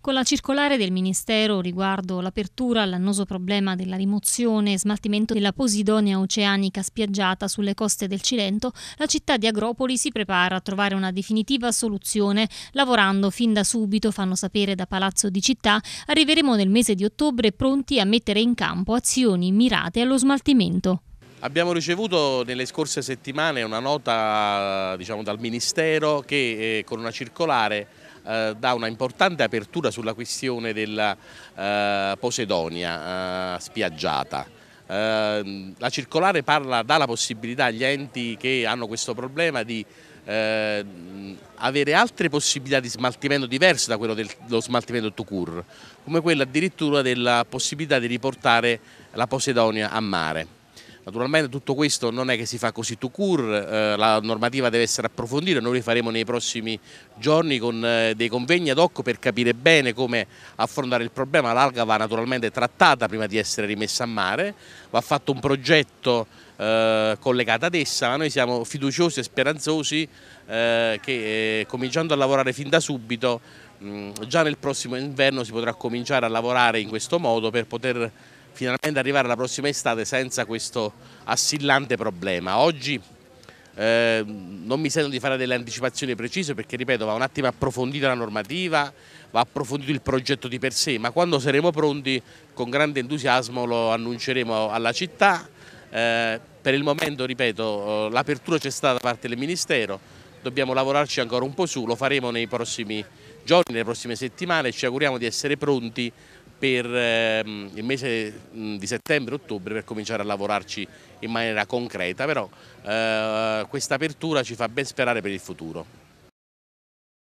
Con la circolare del Ministero riguardo l'apertura all'annoso problema della rimozione e smaltimento della posidonia oceanica spiaggiata sulle coste del Cilento, la città di Agropoli si prepara a trovare una definitiva soluzione, lavorando fin da subito, fanno sapere da Palazzo di Città, arriveremo nel mese di ottobre pronti a mettere in campo azioni mirate allo smaltimento. Abbiamo ricevuto nelle scorse settimane una nota diciamo, dal Ministero che eh, con una circolare eh, dà una importante apertura sulla questione della eh, Posidonia eh, spiaggiata. Ehm, la circolare parla, dà la possibilità agli enti che hanno questo problema di eh, avere altre possibilità di smaltimento diverse da quello dello smaltimento to cure, come quella addirittura della possibilità di riportare la Posidonia a mare. Naturalmente tutto questo non è che si fa così to cure, eh, la normativa deve essere approfondita, noi li faremo nei prossimi giorni con eh, dei convegni ad hoc per capire bene come affrontare il problema, l'alga va naturalmente trattata prima di essere rimessa a mare, va fatto un progetto eh, collegata ad essa, ma noi siamo fiduciosi e speranzosi eh, che eh, cominciando a lavorare fin da subito, mh, già nel prossimo inverno si potrà cominciare a lavorare in questo modo per poter finalmente arrivare alla prossima estate senza questo assillante problema. Oggi eh, non mi sento di fare delle anticipazioni precise perché, ripeto, va un attimo approfondita la normativa, va approfondito il progetto di per sé, ma quando saremo pronti con grande entusiasmo lo annunceremo alla città. Eh, per il momento, ripeto, eh, l'apertura c'è stata da parte del Ministero, dobbiamo lavorarci ancora un po' su, lo faremo nei prossimi giorni, nelle prossime settimane, ci auguriamo di essere pronti per ehm, il mese di settembre-ottobre per cominciare a lavorarci in maniera concreta, però eh, questa apertura ci fa ben sperare per il futuro.